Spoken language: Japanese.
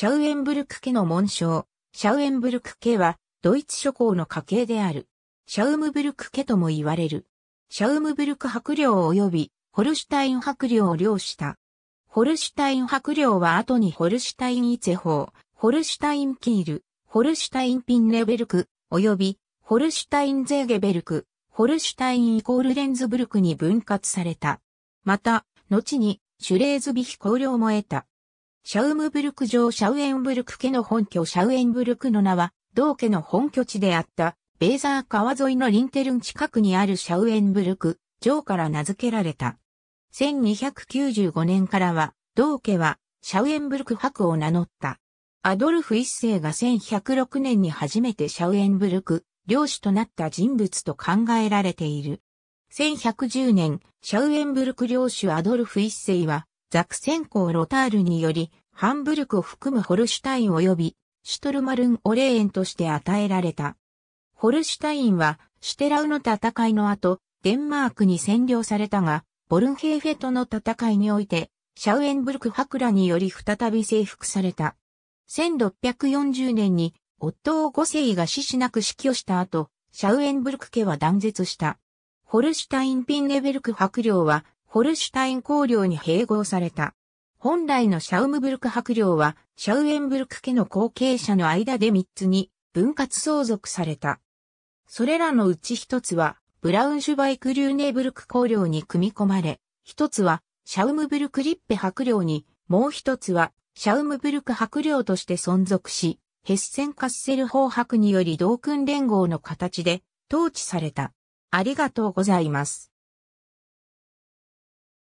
シャウエンブルク家の紋章。シャウエンブルク家は、ドイツ諸侯の家系である。シャウムブルク家とも言われる。シャウムブルク伯領及び、ホルシュタイン伯領を領した。ホルシュタイン伯領は後にホルシュタインイツェ法、ホルシュタインキール、ホルシュタインピンレベルク、及び、ホルシュタインゼーゲベルク、ホルシュタインイコールレンズブルクに分割された。また、後に、シュレーズビヒ公領も得た。シャウムブルク城シャウエンブルク家の本拠シャウエンブルクの名は、同家の本拠地であった、ベーザー川沿いのリンテルン近くにあるシャウエンブルク城から名付けられた。1295年からは、同家は、シャウエンブルク博を名乗った。アドルフ一世が1106年に初めてシャウエンブルク、領主となった人物と考えられている。1110年、シャウエンブルク領主アドルフ一世は、ザクセンコー・ロタールにより、ハンブルクを含むホルシュタイン及びシュトルマルン・オレーエンとして与えられた。ホルシュタインはシュテラウの戦いの後、デンマークに占領されたが、ボルンヘーフェとの戦いにおいて、シャウエンブルク・博らにより再び征服された。1640年に、夫を5世が死しなく死去した後、シャウエンブルク家は断絶した。ホルシュタイン・ピンネベルク博領は、ホルシュタイン公領に併合された。本来のシャウムブルク伯領は、シャウエンブルク家の後継者の間で3つに分割相続された。それらのうち1つは、ブラウンシュバイク・リューネーブルク公領に組み込まれ、1つは、シャウムブルク・リッペ伯領に、もう1つは、シャウムブルク伯領として存続し、ヘッセン・カッセル法伯により同訓連合の形で統治された。ありがとうございます。